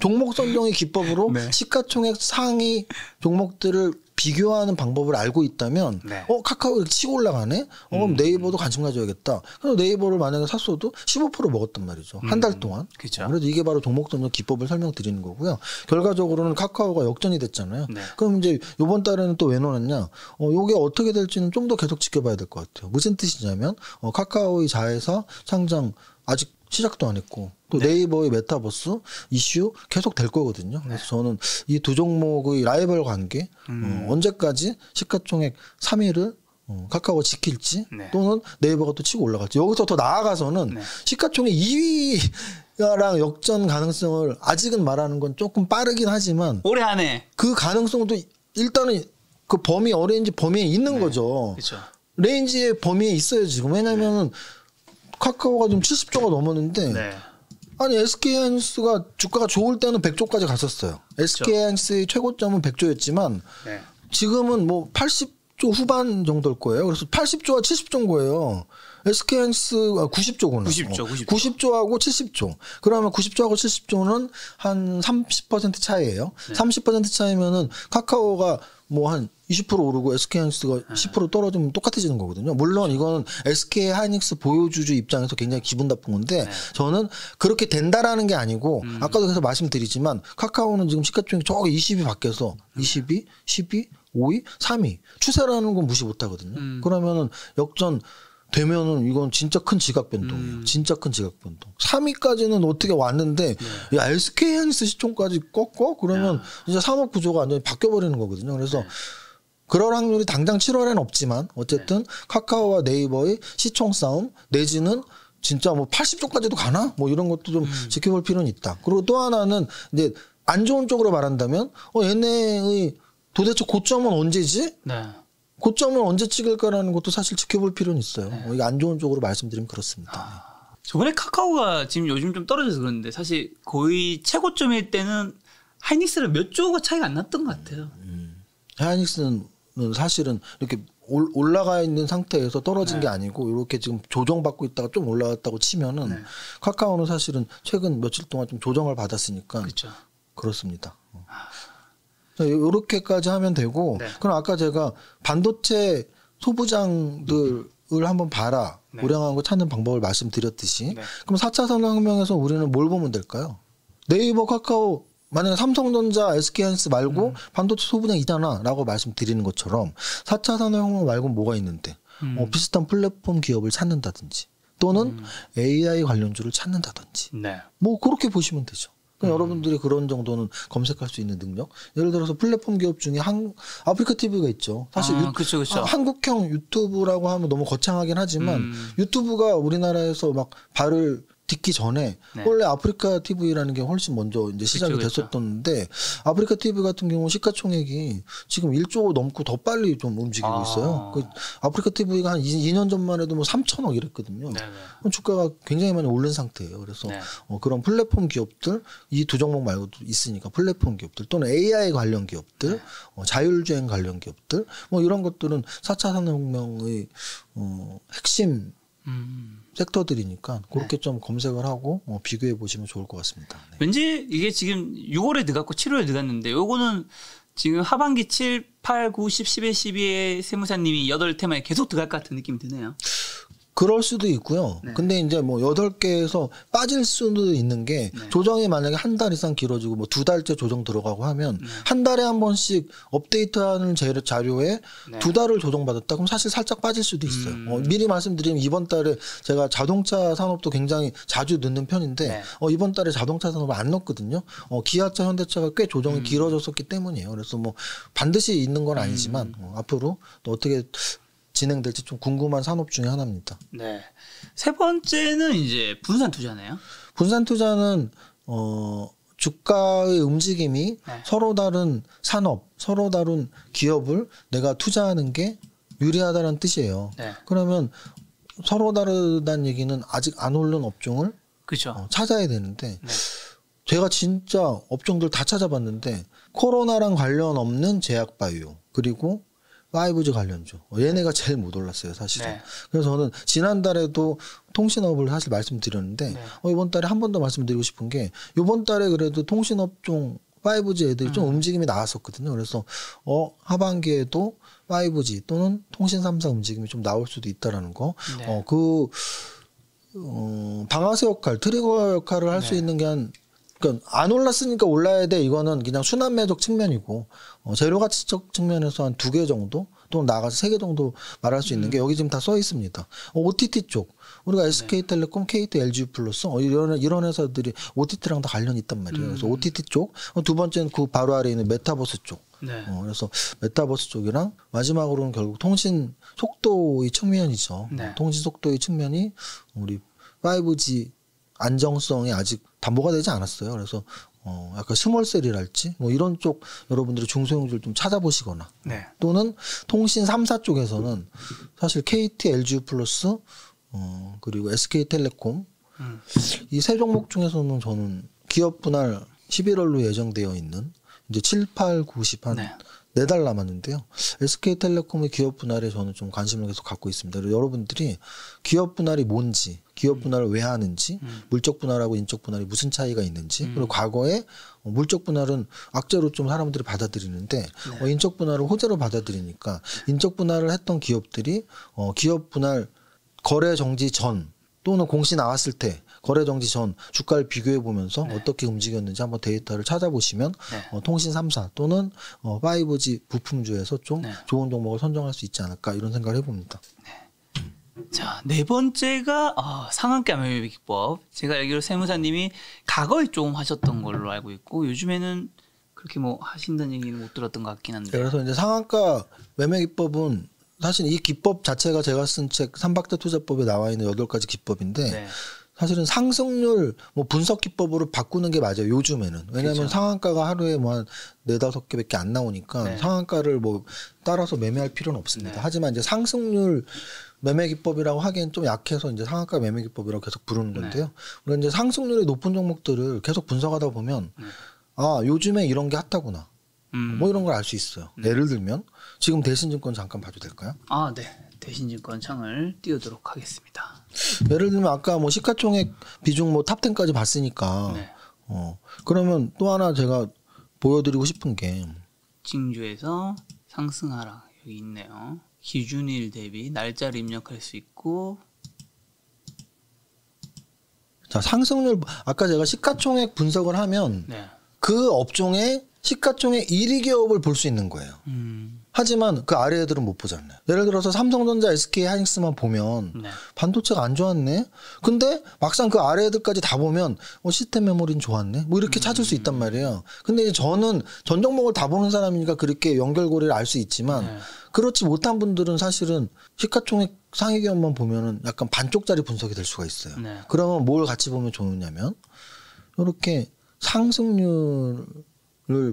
종목 선정의 기법으로 네. 시가총액 상위 종목들을 비교하는 방법을 알고 있다면 네. 어 카카오 치고 올라가네. 어 그럼 음. 네이버도 관심 가져야겠다. 그래서 네이버를 만약에 샀어도 15% 먹었단 말이죠. 한달 음. 동안. 그렇죠. 그래도 이게 바로 동목동력 기법을 설명드리는 거고요. 결과적으로는 카카오가 역전이 됐잖아요. 네. 그럼 이제 요번 달에는 또왜 넣었냐? 어 요게 어떻게 될지는 좀 더 계속 지켜봐야 될 것 같아요. 무슨 뜻이냐면 어 카카오의 자회사 상장 아직 시작도 안 했고 또 네. 이버의 메타버스 이슈 계속 될 거거든요. 그래서 네. 저는 이 두 종목의 라이벌 관계 어, 음. 어, 언제까지 시가총액 3위를 어, 카카오 지킬지 네. 또는 네이버가 또 치고 올라갈지 여기서 더 나아가서는 네. 시가총액 2위랑 역전 가능성을 아직은 말하는 건 조금 빠르긴 하지만 올해 안에 그 가능성도 일단은 그 범위 어레인지 범위에 있는 네. 거죠. 그쵸. 레인지의 범위에 있어요 지금 왜냐면은 하 네. 카카오가 좀금 70조가 넘었는데 네. 아니 SK 하이닉스가 주가가 좋을 때는 100조까지 갔었어요. SK 하이닉스의 최고점은 100조였지만 네. 지금은 뭐 80조 후반 정도일 거예요. 그래서 80조와 70조인 거예요. SK 하이닉스 가 90조구나. 90조, 90조. 90조하고 70조. 그러면 90조하고 70조는 한 30% 차이예요. 네. 30% 차이면은 카카오가 뭐한 20% 오르고 SK 하이닉스가 10% 떨어지면 똑같아지는 거거든요. 물론 이건 SK 하이닉스 보유주주 입장에서 굉장히 기분 나쁜 건데 네. 저는 그렇게 된다라는 게 아니고 음. 아까도 계속 말씀드리지만 카카오는 지금 시가총액 저기 20이 바뀌어서 2이1이5이 3위 추세라는 건 무시 못 하거든요. 음. 그러면은 역전 되면은 이건 진짜 큰 지각 변동이에요. 음. 진짜 큰 지각 변동. 3위까지는 어떻게 왔는데 네. 야 SK 하이닉스 시총까지 꺾어 그러면 야. 이제 산업 구조가 완전히 바뀌어 버리는 거거든요. 그래서 네. 그럴 확률이 당장 7월엔 없지만 어쨌든 네. 카카오와 네이버의 시총 싸움 내지는 진짜 뭐 80조까지도 가나? 뭐 이런 것도 좀 음. 지켜볼 필요는 있다. 그리고 또 하나는 이제 안 좋은 쪽으로 말한다면 어 얘네의 도대체 고점은 언제지? 네. 고점은 언제 찍을까라는 것도 사실 지켜볼 필요는 있어요. 네. 어, 이게 안 좋은 쪽으로 말씀드리면 그렇습니다. 아, 저번에 카카오가 지금 요즘 좀 떨어져서 그런데 사실 거의 최고점일 때는 하이닉스를 몇 조가 차이가 안 났던 것 같아요. 음, 음. 하이닉스는 음, 사실은 이렇게 올라가 있는 상태에서 떨어진 네. 게 아니고 이렇게 지금 조정받고 있다가 좀 올라갔다고 치면은 네. 카카오는 사실은 최근 며칠 동안 좀 조정을 받았으니까 그렇죠. 그렇습니다. 이렇게까지 어. 아. 하면 되고 네. 그럼 아까 제가 반도체 소부장들을 음. 한번 봐라 네. 우량한 거 찾는 방법을 말씀드렸듯이 네. 그럼 4차 산업혁명에서 우리는 뭘 보면 될까요? 네이버, 카카오 만약에 삼성전자, SK하이닉스 말고 음. 반도체 소분해 이잖아라고 말씀드리는 것처럼 4차 산업혁명 말고 뭐가 있는데 음. 어, 비슷한 플랫폼 기업을 찾는다든지 또는 음. AI 관련주를 찾는다든지 네. 뭐 그렇게 보시면 되죠. 그럼 그러니까 음. 여러분들이 그런 정도는 검색할 수 있는 능력. 예를 들어서 플랫폼 기업 중에 한 아프리카 TV가 있죠. 사실 아, 유, 그쵸, 그쵸. 아, 한국형 유튜브라고 하면 너무 거창하긴 하지만 음. 유튜브가 우리나라에서 막 발을 듣기 전에 네. 원래 아프리카 TV라는 게 훨씬 먼저 이제 시작이 그쵸, 그쵸. 됐었던데 아프리카 TV 같은 경우 시가총액이 지금 1조 넘고 더 빨리 좀 움직이고 아. 있어요. 그 아프리카 TV가 한 2, 년 전만 해도 뭐 3천억 이랬거든요. 네네. 네. 주가가 굉장히 많이 오른 상태예요. 그래서 네. 어, 그런 플랫폼 기업들 이 두 종목 말고도 있으니까 플랫폼 기업들 또는 AI 관련 기업들, 네. 어, 자율주행 관련 기업들 뭐 이런 것들은 4차 산업혁명의 어, 핵심 음. 음. 섹터들이니까 그렇게 네. 좀 검색을 하고 어, 비교해 보시면 좋을 것 같습니다. 네. 왠지 이게 지금 6월에 들어갔고 7월에 들어갔는데 요거는 지금 하반기 7, 8, 9, 10, 11, 12의 세무사님이 8 테마에 계속 들어갈 것 같은 느낌이 드네요. 그럴 수도 있고요. 네. 근데 이제 뭐 여덟 개에서 빠질 수도 있는 게 네. 조정이 만약에 한 달 이상 길어지고 뭐 두 달째 조정 들어가고 하면 네. 한 달에 한 번씩 업데이트하는 자료에 네. 두 달을 조정받았다 그럼 사실 살짝 빠질 수도 있어요. 음. 어, 미리 말씀드리면 이번 달에 제가 자동차 산업도 굉장히 자주 넣는 편인데 네. 어, 이번 달에 자동차 산업을 안 넣거든요. 었 어, 기아차, 현대차가 꽤 조정이 음. 길어졌었기 때문이에요. 그래서 뭐 반드시 있는 건 아니지만 음. 어, 앞으로 또 어떻게 진행될지 좀 궁금한 산업 중의 하나입니다. 네. 세 번째는 이제 분산 투자네요. 분산 투자는 어 주가의 움직임이 네. 서로 다른 산업, 서로 다른 기업을 내가 투자하는 게 유리하다는 뜻이에요. 네. 그러면 서로 다르다는 얘기는 아직 안 오른 업종을 그쵸. 어, 찾아야 되는데 네. 제가 진짜 업종들 다 찾아봤는데 코로나랑 관련 없는 제약 바이오 그리고 5G 관련주. 얘네가 제일 못 올랐어요, 사실은. 네. 그래서 저는 지난달에도 통신업을 사실 말씀드렸는데, 네. 어, 이번 달에 한 번 더 말씀드리고 싶은 게, 이번 달에 그래도 통신업 종 5G 애들이 음. 좀 움직임이 나왔었거든요. 그래서, 어, 하반기에도 5G 또는 통신 3사 움직임이 좀 나올 수도 있다라는 거. 네. 어, 그, 어, 방아쇠 역할, 트리거 역할을 할수 네. 있는 게한 그러니까 안 올랐으니까 올라야 돼. 이거는 그냥 순환 매적 측면이고 어, 재료 가치적 측면에서 한 두 개 정도 또는 나가서 세 개 정도 말할 수 있는 음. 게 여기 지금 다 써 있습니다. 어, OTT 쪽 우리가 SK텔레콤, 네. KT, LG 플러스 어, 이런 이런 회사들이 OTT랑 다 관련이 있단 말이에요. 음. 그래서 OTT 쪽, 어, 두 번째는 그 바로 아래 에 있는 메타버스 쪽. 네. 어, 그래서 메타버스 쪽이랑 마지막으로는 결국 통신 속도의 측면이죠. 네. 통신 속도의 측면이 우리 5G 안정성이 아직 담보가 되지 않았어요. 그래서 어 약간 스몰셀이랄지 뭐 이런 쪽 여러분들이 중소형주를 좀 찾아보시거나 네. 또는 통신 삼사 쪽에서는 사실 KT, LG 플러스 어 그리고 SK텔레콤 음. 이세 종목 중에서는 저는 기업 분할 11월로 예정되어 있는 이제 7, 8, 9, 10한 네. 네달 남았는데요. SK텔레콤의 기업 분할에 저는 좀 관심을 계속 갖고 있습니다. 여러분들이 기업 분할이 뭔지 기업 분할을 왜 하는지, 음. 물적 분할하고 인적 분할이 무슨 차이가 있는지, 음. 그리고 과거에 어, 물적 분할은 악재로 좀 사람들이 받아들이는데 네. 어, 인적 분할을 호재로 받아들이니까 인적 분할을 했던 기업들이 어, 기업 분할 거래 정지 전 또는 공시 나왔을 때 거래 정지 전 주가를 비교해 보면서 네. 어떻게 움직였는지 한번 데이터를 찾아보시면 네. 어, 통신 3사 또는 어, 5G 부품주에서 좀 네. 좋은 종목을 선정할 수 있지 않을까 이런 생각을 해봅니다. 네. 자, 네 번째가 어, 상한가 매매 기법. 제가 알기로 세무사님이 과거에 조금 하셨던 걸로 알고 있고 요즘에는 그렇게 뭐 하신다는 얘기는 못 들었던 것 같긴 한데. 네, 그래서 이제 상한가 매매 기법은 사실 이 기법 자체가 제가 쓴 책 삼박대 투자법에 나와 있는 여덟 가지 기법인데 네. 사실은 상승률 뭐 분석 기법으로 바꾸는 게 맞아요. 요즘에는. 왜냐하면 그렇 상한가가 하루에 뭐 한 네다섯 개밖에 안 나오니까 네. 상한가를 뭐 따라서 매매할 필요는 없습니다. 네. 하지만 이제 상승률 매매 기법이라고 하기엔 좀 약해서 이제 상한가 매매 기법이라고 계속 부르는 네. 건데요. 네. 우리가 이제 상승률이 높은 종목들을 계속 분석하다 보면 네. 아 요즘에 이런 게 핫하구나. 음. 뭐 이런 걸 알 수 있어요. 네. 예를 들면 지금 대신증권 잠깐 봐도 될까요? 아 네. 대신증권 창을 띄우도록 하겠습니다. 예를 들면 아까 뭐 시가총액 비중 뭐탑 1까지 봤으니까 네. 어 그러면 또 하나 제가 보여드리고 싶은 게 징주에서 상승하라 여기 있네요. 기준일 대비 날짜를 입력할 수 있고 자 상승률 아까 제가 시가총액 분석을 하면 네. 그 업종의 시가총액 1위 기업을 볼 수 있는 거예요. 음. 하지만 그 아래 애들은 못 보잖아요. 예를 들어서 삼성전자, SK 하이닉스만 보면 네. 반도체가 안 좋았네. 근데 막상 그 아래 애들까지 다 보면 어, 시스템 메모리는 좋았네. 뭐 이렇게 음. 찾을 수 있단 말이에요. 근데 저는 전 종목을 다 보는 사람이니까 그렇게 연결고리를 알 수 있지만 네. 그렇지 못한 분들은 사실은 시가총액 상위경만 보면은 약간 반쪽짜리 분석이 될 수가 있어요. 네. 그러면 뭘 같이 보면 좋으냐면 이렇게 상승률을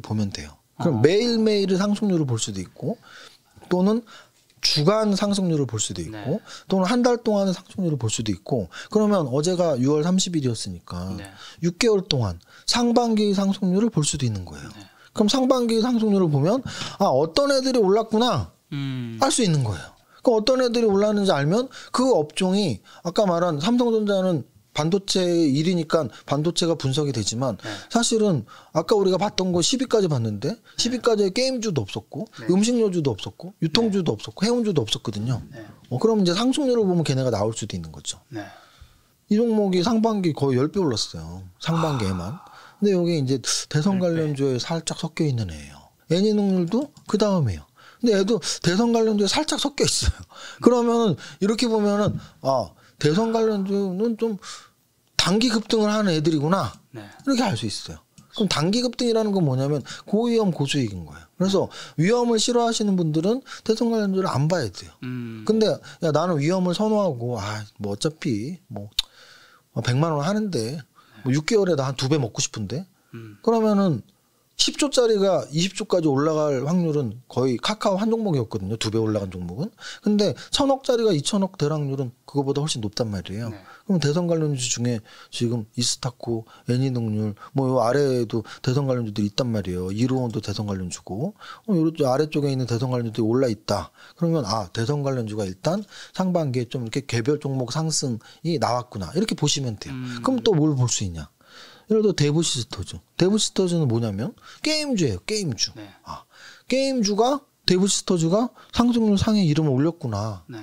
보면 돼요. 그럼 아. 매일매일의 상승률을 볼 수도 있고 또는 주간 상승률을 볼 수도 있고 네. 또는 한 달 동안의 상승률을 볼 수도 있고 그러면 어제가 6월 30일이었으니까 네. 6개월 동안 상반기 의 상승률을 볼 수도 있는 거예요. 네. 그럼 상반기 의 상승률을 보면 아 어떤 애들이 올랐구나 음. 알수 있는 거예요. 그 어떤 애들이 올랐는지 알면 그 업종이 아까 말한 삼성전자는 반도체 일이니까 반도체가 분석이 되지만 네. 사실은 아까 우리가 봤던 거 10위까지 봤는데 10위까지 네. 게임주도 없었고 네. 음식료주도 없었고 네. 유통주도 없었고 해운주도 없었거든요. 네. 어, 그럼 이제 상승률을 보면 걔네가 나올 수도 있는 거죠. 네. 이 종목이 상반기 거의 10배 올랐어요. 상반기에만. 아. 근데 여기 이제 대선 관련주에 살짝 섞여 있는 애예요. 애니능률도그 다음에요. 근데 애도 대선 관련주에 살짝 섞여 있어요. 그러면 이렇게 보면은 아 대선 관련주는 좀 단기 급등을 하는 애들이구나 네. 이렇게 알 수 있어요. 그럼 단기 급등이라는 건 뭐냐면 고위험 고수익인 거예요. 그래서 위험을 싫어하시는 분들은 대선 관련주를 안 봐야 돼요. 음. 근데 야, 나는 위험을 선호하고 아 뭐 어차피 뭐 100만 원 하는데 뭐 6개월에 나 한 두 배 먹고 싶은데 음. 그러면은 10조짜리가 20조까지 올라갈 확률은 거의 카카오 한 종목이었거든요. 두 배 올라간 종목은. 근데 천억짜리가 2천억 대락률은 그거보다 훨씬 높단 말이에요. 네. 그럼 대선 관련주 중에 지금 이스타코, 애니동률 뭐 아래에도 대선 관련주들이 있단 말이에요. 이로원도 대선 관련주고 어, 요쪽 아래쪽에 있는 대선 관련주들이 올라 있다. 그러면 아 대선 관련주가 일단 상반기에 좀 이렇게 개별 종목 상승이 나왔구나 이렇게 보시면 돼요. 음. 그럼 또 뭘 볼 수 있냐? 예를 들어 데브 시스터즈. 데브 시스터즈는 뭐냐면 게임주예요. 게임주. 네. 아, 게임주가 데브 시스터즈가 상승률 상에 이름을 올렸구나. 네.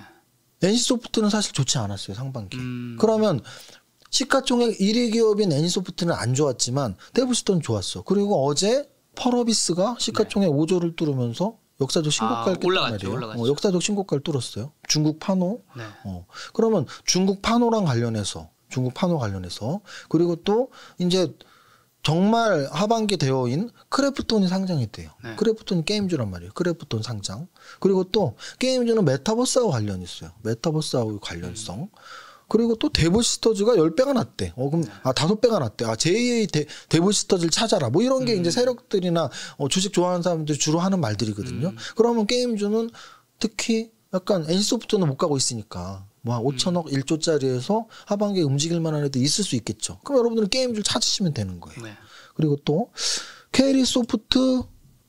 NC소프트는 사실 좋지 않았어요 상반기. 음... 그러면 시가총액 1위 기업인 NC소프트는 안 좋았지만 데브 시스터는 좋았어. 그리고 어제 펄어비스가 시가총액 네. 5조를 뚫으면서 역사적 아, 신고가를 뚫었라갔죠 말이에요. 어, 역사적 신고가를 뚫었어요. 중국 파노. 네. 어. 그러면 중국 파노랑 관련해서 중국 판호 관련해서 그리고 또 이제 정말 하반기 대여인 크래프톤이 상장했대요. 네. 크래프톤 게임주란 말이에요. 크래프톤 상장. 그리고 또 게임주는 메타버스하고 관련이 있어요. 메타버스하고 관련성. 음. 그리고 또데브시스터즈가 열배가 났대. 어, 그럼, 네. 아, 다섯 배가 났대. 아, 제2의 데, 데보시스터즈를 찾아라. 뭐 이런 게 음. 이제 세력들이나 어, 주식 좋아하는 사람들이 주로 하는 말들이거든요. 음. 그러면 게임주는 특히 약간 엔 c 소프트는못 가고 있으니까 뭐한 5천억, 음. 1조짜리에서 하반기에 움직일 만한 애도 있을 수 있겠죠. 그럼 여러분들은 게임줄 찾으시면 되는 거예요. 네. 그리고 또 캐리 소프트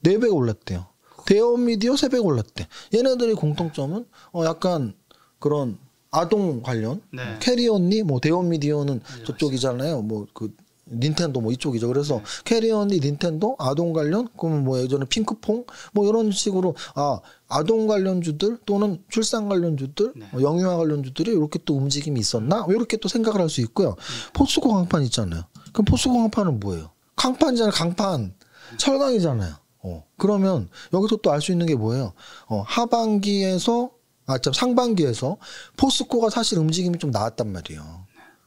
4배 올랐대요. 대원 미디어 3배 올랐대. 얘네들의 공통점은 어 약간 그런 아동 관련 네. 캐리 언니 뭐 대원 미디어는 네, 저쪽이잖아요. 뭐그 닌텐도 뭐 이쪽이죠. 그래서 네. 캐리언이 닌텐도 아동 관련 그러면 뭐 예전에 핑크퐁 뭐 이런 식으로 아 아동 관련주들 또는 출산 관련주들 네. 뭐 영유아 관련주들이 이렇게 또 움직임이 있었나 뭐 이렇게 또 생각을 할 수 있고요. 네. 음. 포스코 강판 있잖아요. 그럼 포스코 강판은 뭐예요? 강판이잖아요. 강판 철강이잖아요. 어 그러면 여기서 또 알 수 있는 게 뭐예요? 어 하반기에서 아 참 상반기에서 포스코가 사실 움직임이 좀 나왔단 말이에요.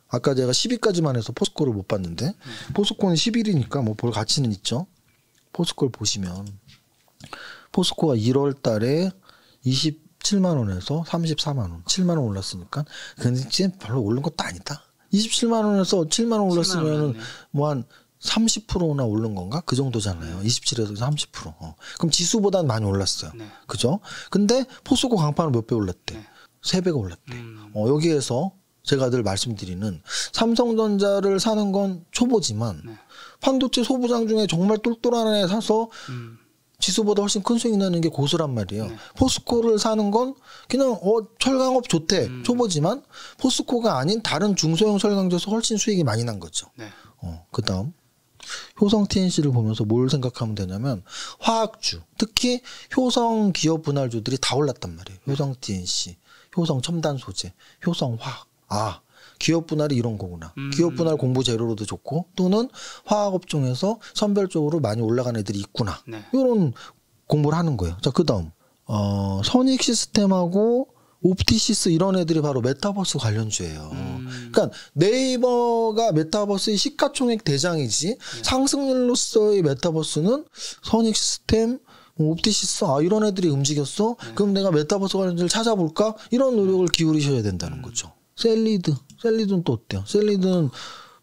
아까 제가 10위까지만 해서 포스코를 못 봤는데 음. 포스코는 11위니까 뭐 볼 가치는 있죠. 포스코를 보시면 포스코가 1월 달에 27만 원에서 34만 원, 7만 원 올랐으니까 근데 지금 별로 오른 것도 아니다. 27만 원에서 7만 원 올랐으면 뭐 한 30%나 오른 건가? 그 정도잖아요. 네. 27에서 30%. 어. 그럼 지수보다는 많이 올랐어요. 네. 그죠? 근데 포스코 강판은 몇 배 올랐대? 네. 3배가 올랐대. 음. 어, 여기에서 제가 늘 말씀드리는 삼성전자를 사는 건 초보지만 네. 판도체 소부장 중에 정말 똘똘한 애 사서 음. 지수보다 훨씬 큰 수익 나는 게 고수란 말이에요. 네. 포스코를 사는 건 그냥 어 철강업 좋대 음. 초보지만 포스코가 아닌 다른 중소형 철강조에서 훨씬 수익이 많이 난 거죠. 네. 어 그다음 효성 TNC를 보면서 뭘 생각하면 되냐면 화학주 특히 효성 기업 분할주들이 다 올랐단 말이에요. 효성 TNC, 효성 첨단 소재, 효성 화학 아 기업 분할이 이런 거구나. 음. 기업 분할 공부 재료로도 좋고 또는 화학 업종에서 선별적으로 많이 올라간 애들이 있구나. 네. 이런 공부를 하는 거예요. 자 그다음 어, 선익 시스템하고 옵티시스 이런 애들이 바로 메타버스 관련주예요. 음. 그러니까 네이버가 메타버스의 시가총액 대장이지 네. 상승률로서의 메타버스는 선익 시스템 뭐 옵티시스 아 이런 애들이 움직였어 네. 그럼 내가 메타버스 관련주를 찾아볼까 이런 노력을 기울이셔야 된다는 음. 거죠 셀리드. 셀리드는 또 어때요? 셀리드는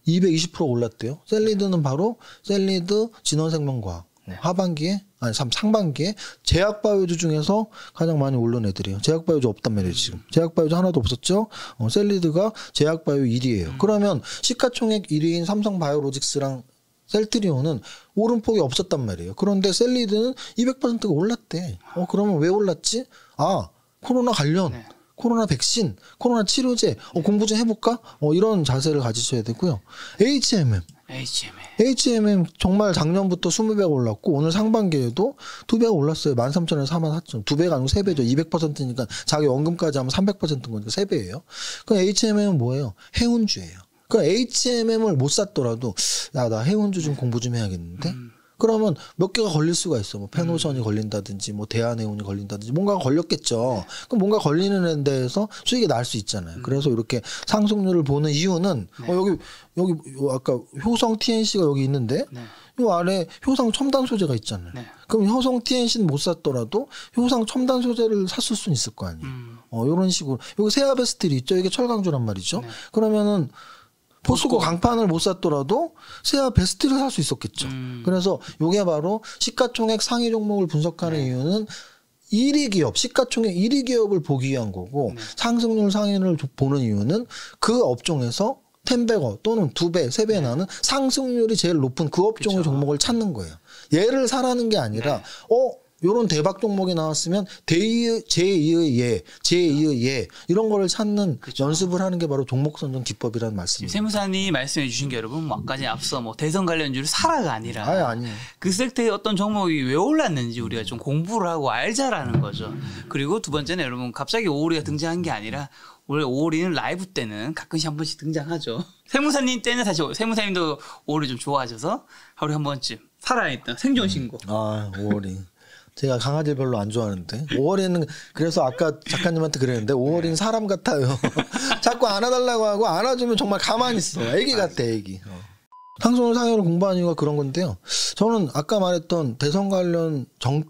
220% 올랐대요. 셀리드는 바로 셀리드 진원생명과학. 네. 하반기에 아니 참 상반기에 제약 바이오즈 중에서 가장 많이 오른 애들이에요. 제약 바이오주 없단 말이에요 지금. 제약 바이오즈 하나도 없었죠. 어, 셀리드가 제약 바이오 1위에요 음. 그러면 시가총액 1위인 삼성 바이오로직스랑 셀트리온은 오른폭이 없었단 말이에요. 그런데 셀리드는 200%가 올랐대. 어 그러면 왜 올랐지? 아 코로나 관련 네. 코로나 백신, 코로나 치료제, 어, 공부 좀 해볼까? 어, 이런 자세를 가지셔야 되고요. HMM. HMM. HMM 정말 작년부터 20배가 올랐고 오늘 상반기에도 2배가 올랐어요. 13,000원에서 44,000원. 2배가 아니고 3배죠. 200%니까 자기 원금까지 하면 300%인 거니까 3배예요. 그럼 HMM은 뭐예요? 해운주예요. 그러니까 HMM을 못 샀더라도 야, 나 해운주 좀 공부 좀 해야겠는데? 음. 그러면 몇 개가 걸릴 수가 있어. 뭐 페노선이 음. 걸린다든지 뭐 대한해운이 걸린다든지 뭔가가 걸렸겠죠. 네. 그럼 뭔가 걸리는 데에서 수익이 날 수 있잖아요. 음. 그래서 이렇게 상승률을 보는 이유는 네. 어 여기 여기 아까 효성 TNC가 여기 있는데 네. 요 아래 효성 첨단 소재가 있잖아요. 네. 그럼 효성 TNC는 못 샀더라도 효성 첨단 소재를 샀을 수는 있을 거 아니에요. 음. 어 요런 식으로 여기 세아베스틸이 있죠. 이게 철강조란 말이죠. 네. 그러면은 포스코 강판을 못 샀더라도 세아 베스트를 살 수 있었겠죠. 음. 그래서 요게 바로 시가총액 상위 종목을 분석하는 네. 이유는 1위 기업, 시가총액 1위 기업을 보기 위한 거고 네. 상승률 상위를 보는 이유는 그 업종에서 텐배거 또는 두배세배 네. 나는 상승률이 제일 높은 그 업종의 그쵸. 종목을 찾는 거예요. 얘를 사라는 게 아니라 네. 어 요런 대박 종목이 나왔으면 대의 제2의 예, 제2의 예 이런 거를 찾는 그렇죠. 연습을 하는 게 바로 종목선정 기법이라는 말씀입니다. 세무사님 말씀해 주신 게 여러분 뭐 아까 전에 앞서 뭐 대선 관련주를 사라가 아니라 아니, 아니. 그 섹터의 어떤 종목이 왜 올랐는지 우리가 좀 공부를 하고 알자라는 거죠. 그리고 두 번째는 여러분 갑자기 오오리가 등장한 게 아니라 원래 오오리는 라이브 때는 가끔씩 한 번씩 등장하죠. 세무사님 때는 사실 세무사님도 오오리 좀 좋아하셔서 하루에 한 번쯤 살아있던 생존신고. 아 오오리. 제가 강아지 를 별로 안 좋아하는데 5월에는 그래서 아까 작가님한테 그랬는데 5월인 사람 같아요. 자꾸 안아달라고 하고 안아주면 정말 가만히 있어. 애기 아, 같아 애기. 어. 소수상여를 공부한 이유가 그런 건데요. 저는 아까 말했던 대선 관련 정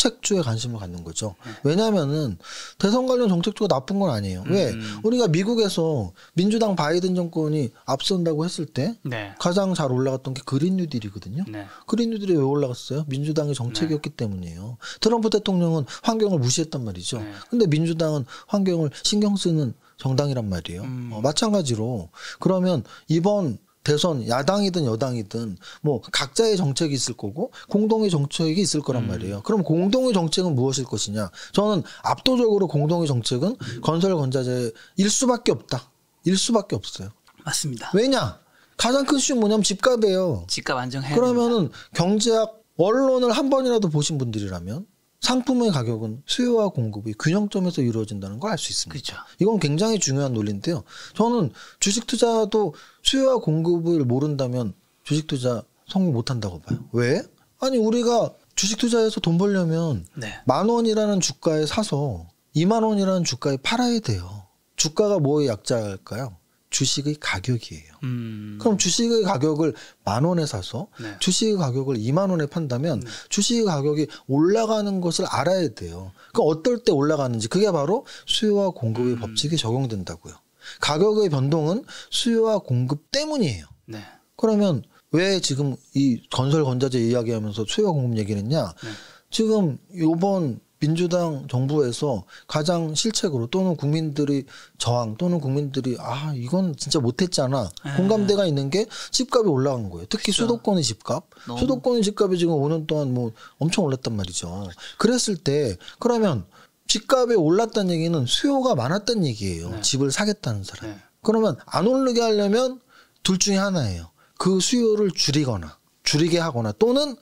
정책주에 관심을 갖는 거죠. 음. 왜냐하면은 대선 관련 정책주가 나쁜 건 아니에요. 왜 음. 우리가 미국에서 민주당 바이든 정권이 앞선다고 했을 때 네. 가장 잘 올라갔던 게 그린 뉴딜이거든요. 네. 그린 뉴딜이 왜 올라갔어요? 민주당의 정책이었기 네. 때문이에요. 트럼프 대통령은 환경을 무시했단 말이죠. 네. 근데 민주당은 환경을 신경 쓰는 정당이란 말이에요. 음. 어, 마찬가지로 그러면 이번 대선 야당이든 여당이든 뭐 각자의 정책이 있을 거고 공동의 정책이 있을 거란 음. 말이에요. 그럼 공동의 정책은 무엇일 것이냐? 저는 압도적으로 공동의 정책은 음. 건설 건자재일 수밖에 없다. 일 수밖에 없어요. 맞습니다. 왜냐? 가장 큰 이슈 뭐냐면 집값이에요. 집값 안정해. 그러면은 경제학 원론을한 번이라도 보신 분들이라면 상품의 가격은 수요와 공급이 균형점에서 이루어진다는 걸 알 수 있습니다. 그쵸. 그렇죠. 이건 굉장히 중요한 논리인데요. 저는 주식 투자도 수요와 공급을 모른다면 주식 투자 성공 못 한다고 봐요. 왜? 아니 우리가 주식 투자에서돈 벌려면 네. 만 원이라는 주가에 사서 2만 원이라는 주가에 팔아야 돼요. 주가가 뭐의 약자일까요? 주식의 가격이에요. 음. 그럼 주식의 가격을 만 원에 사서 네. 주식의 가격을 2만 원에 판다면 네. 주식의 가격이 올라가는 것을 알아야 돼요. 그러 그러니까 어떨 때 올라가는지 그게 바로 수요와 공급의 음. 법칙이 적용된다고요. 가격의 변동은 수요와 공급 때문이에요. 네. 그러면 왜 지금 이 건설 건자재 이야기하면서 수요와 공급 얘기했냐? 네. 지금 요번 민주당 정부에서 가장 실책으로 또는 국민들이 저항 또는 국민들이 아 이건 진짜 못했잖아 에이. 네. 공감대가 있는 게 집값이 올라간 거예요. 특히 그렇 수도권의 집값, 너무... 수도권의 집값이 지금 5년 동안 뭐 엄청 올랐단 말이죠. 그랬을 때 그러면 집값이 올랐다는 얘기는 수요가 많았다 얘기예요. 네. 집을 사겠다는 사람. 네. 그러면 안 오르게 하려면 둘 중에 하나예요. 그 수요를 줄이거나 줄이게 하거나 또는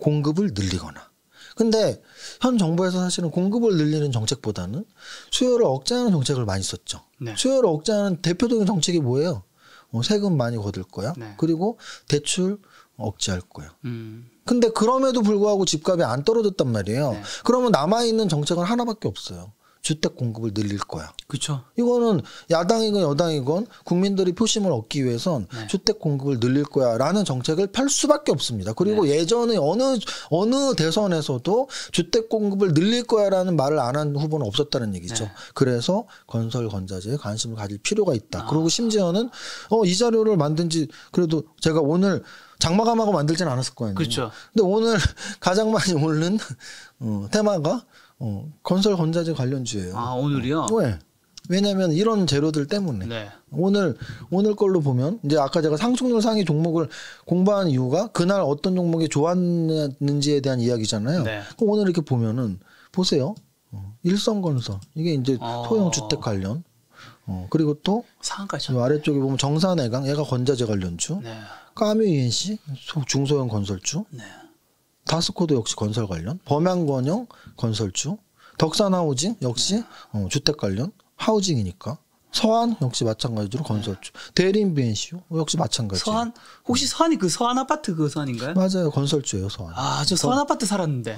공급을 늘리거나. 근데 현 정부에서 사실은 공급을 늘리는 정책보다는 수요를 억제하는 정책을 많이 썼죠. 네. 수요를 억제하는 대표적인 정책이 뭐예요? 어, 세금 많이 거둘 거야. 네. 그리고 대출 억제할 거야. 음. 근데 그럼에도 불구하고 집값이 안 떨어졌단 말이에요. 네. 그러면 남아있는 정책은 하나밖에 없어요. 주택 공급을 늘릴 거야. 그렇죠. 이거는 야당이건 여당이건 국민들이 표심을 얻기 위해선 네. 주택 공급을 늘릴 거야라는 정책을 펼 수밖에 없습니다. 그리고 네. 예전에 어느 어느 대선에서도 주택 공급을 늘릴 거야라는 말을 안 한 후보는 없었다는 얘기죠. 네. 그래서 건설 건자재에 관심을 가질 필요가 있다. 아. 그리고 심지어는 어 이 자료를 만든지 그래도 제가 오늘 장마감하고 만들지는 않았을 거예요. 그렇죠. 근데 오늘 가장 많이 오른 어, 테마가 어, 건설 건자재 관련주예요. 아 오늘이요? 왜? 어, 네. 왜냐하면 이런 재료들 때문에 네. 오늘 오늘 걸로 보면 이제 아까 제가 상승률 상위 종목을 공부한 이유가 그날 어떤 종목이 좋았는지에 대한 이야기잖아요. 네. 그럼 오늘 이렇게 보면은 보세요. 어, 일성건설 이게 이제 어... 소형 주택 관련. 어 그리고 또 아래쪽에 보면 정산해강 얘가 건자재 관련주. 네. 까뮤 ENC 중소형 건설주. 네. 다스코드 역시 건설 관련, 범양권형 건설주, 덕산하우징 역시 어, 주택 관련, 하우징이니까. 서한 역시 마찬가지로 건설주. 대림 비엔시오 역시 마찬가지. 서한 혹시 서한이 그 서한 아파트 그 서한인가요? 맞아요. 건설주예요, 서한. 아, 저 서한 아파트 살았는데.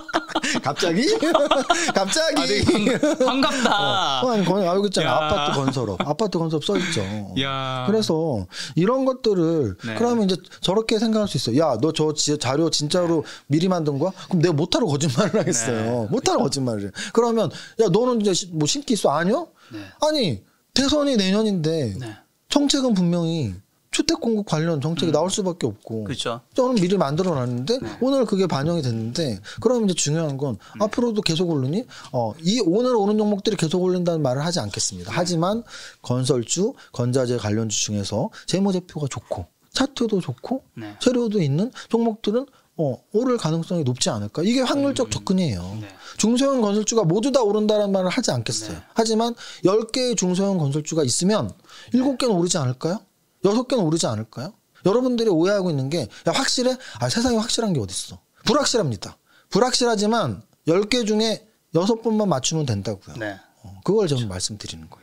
갑자기? 갑자기? 아, 어, 어, 아니, 반, 갑다 어, 건, 알고 있잖아. 야. 아파트 건설업. 아파트 건설업 써있죠. 야. 그래서 이런 것들을 네. 그러면 이제 저렇게 생각할 수 있어요. 야, 너 저 자료 진짜로 미리 만든 거야? 그럼 내가 못하러 거짓말을 하겠어요. 네. 못하러 거짓말을. 해. 그러면 야, 너는 이제 뭐 신기 있어? 아니요? 네. 아니, 대선이 내년인데 네. 정책은 분명히 주택 공급 관련 정책이 음. 나올 수밖에 없고. 그렇죠. 저는 미리 만들어 놨는데 네. 오늘 그게 반영이 됐는데 그럼 이제 중요한 건 네. 앞으로도 계속 오르니 어, 이 오늘 오는 종목들이 계속 오른다는 말을 하지 않겠습니다. 네. 하지만 건설주, 건자재 관련주 중에서 재무제표가 좋고 차트도 좋고 네. 재료도 있는 종목들은 어, 오를 가능성이 높지 않을까? 이게 확률적 음. 접근이에요. 네. 중소형 건설주가 모두 다 오른다는 말을 하지 않겠어요. 네. 하지만 열개의 중소형 건설주가 있으면 일곱 네. 개는 오르지 않을까요? 여섯 개는 오르지 않을까요? 여러분들이 오해하고 있는 게 야, 확실해? 아, 세상에 확실한 게 어딨어. 불확실합니다. 불확실하지만 1 0개 중에 6섯 번만 맞추면 된다고요. 네. 어, 그걸 저는 그렇죠. 말씀드리는 거예요.